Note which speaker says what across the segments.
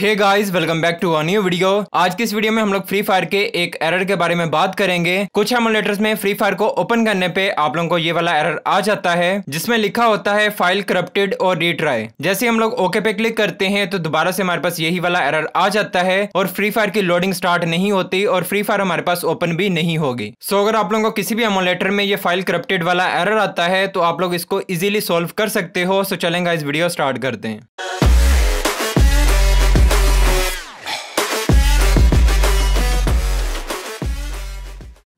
Speaker 1: hey guys welcome back to our new video आज के इस वीडियो में हम लोग फ्री फायर के एक एरर के बारे में बात करेंगे कुछ एमुलेटर्स में फ्री फायर को ओपन करने पे आप लोगों को ये वाला एरर आ जाता है जिसमें लिखा होता है फाइल करप्टेड और रिट्राई जैसे हम लोग ओके पे क्लिक करते हैं तो दोबारा से हमारे पास यही वाला एरर आ जाता है और फ्री फायर की लोडिंग स्टार्ट नहीं होती और फ्री फायर हमारे पास ओपन भी नहीं होगी सो अगर आप लोगों को किसी भी एमुलेटर में ये फाइल करप्टेड वाला एरर आता है तो आप लोग इसको इजिली सोल्व कर सकते हो सो चलेगा इस वीडियो स्टार्ट करते हैं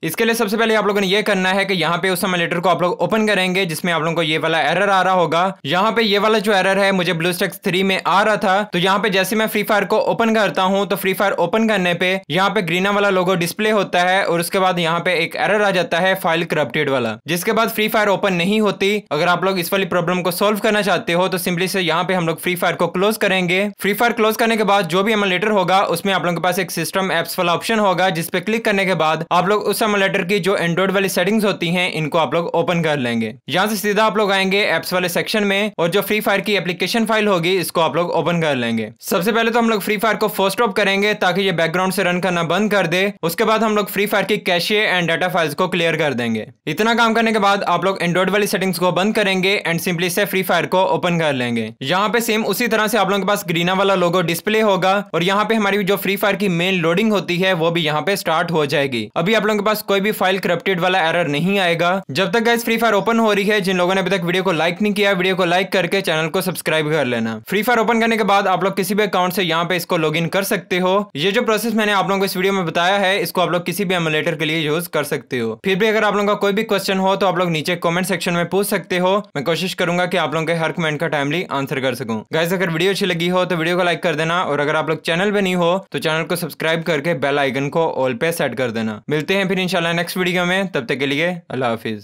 Speaker 1: इसके लिए सबसे पहले आप लोगों ने ये करना है कि यहाँ पे उस लेटर को आप लोग ओपन करेंगे जिसमें आप लोगों को ये वाला एरर आ रहा होगा यहाँ पे ये वाला जो एरर है मुझे ब्लू स्टेक्स थ्री में आ रहा था तो यहाँ पे जैसे मैं फ्री फायर को ओपन करता हूँ तो फ्री फायर ओपन करने पे यहाँ पे ग्रीना वाला लोगो डिस्प्ले होता है और उसके बाद यहाँ पे एक एरर आ जाता है फाइल करप्टेड वाला जिसके बाद फ्री फायर ओपन नहीं होती अगर आप लोग इस वाली प्रॉब्लम को सोल्व करना चाहते हो तो सिंपली से यहाँ पे हम लोग फ्री फायर को क्लोज करेंगे फ्री फायर क्लोज करने के बाद जो भी एमलेटर होगा उसमें आप लोगों के पास एक सिस्टम एप्स वाला ऑप्शन होगा जिसपे क्लिक करने के बाद आप लोग उस एमुलेटर की जो एंड्रॉइड वाली सेटिंग्स होती हैं इनको आप लोग ओपन कर लेंगे यहाँ से सीधा आप लोग आएंगे एप्स वाले सेक्शन में और जो फ्री फायर की एप्लीकेशन फाइल होगी इसको आप लोग ओपन कर लेंगे सबसे पहले तो हम लोग फ्री फायर को फर्स्ट ऑफ करेंगे ताकि ये बैकग्राउंड से रन करना बंद कर दे उसके बाद हम लोग फ्री फायर की कैशिये एंड डाटा फाइल्स को क्लियर कर देंगे इतना काम करने के बाद आप लोग एंड्रॉइड वाली सेटिंग्स को बंद करेंगे एंड सिंपली से फ्री फायर को ओपन कर लेंगे यहाँ पे सेम उसी तरह से आप लोगों के पास ग्रीना वाला लोगो डिस्प्ले होगा और यहाँ पे हमारी जो फ्री फायर की मेन लोडिंग होती है वो भी यहाँ पे स्टार्ट हो जाएगी अभी आप लोगों के पास कोई भी फाइल करप्टेड वाला एरर नहीं आएगा जब तक गैस फ्री फायर ओपन हो रही है जिन लोगों ने अभी तक वीडियो को लाइक नहीं किया वीडियो को लाइक करके चैनल को सब्सक्राइब कर लेना फ्री फायर ओपन करने के बाद आप लोग किसी भी अकाउंट से यहाँ पे इसको लॉग कर सकते हो ये जो प्रोसेस मैंने आप लोगों को इस वीडियो में बताया है इसको आप लोग किसी भी एमुलेटर के लिए यूज कर सकते हो फिर भी अगर आप लोगों का कोई भी क्वेश्चन हो तो आप लोग नीचे कॉमेंट सेक्शन में पूछ सकते हो मैं कोशिश करूंगा की आप लोगों के हर कमेंट का टाइमली आंसर कर सकूँ गैस अगर वीडियो अच्छी लगी हो तो वीडियो को लाइक कर देना और अगर आप लोग चैनल पे नहीं हो तो चैनल को सब्सक्राइब करके बेल आइकन को ऑल पे सेट कर देना मिलते हैं फिर इंशाल्लाह नेक्स्ट वीडियो में तब तक के लिए अल्लाह हाफिज़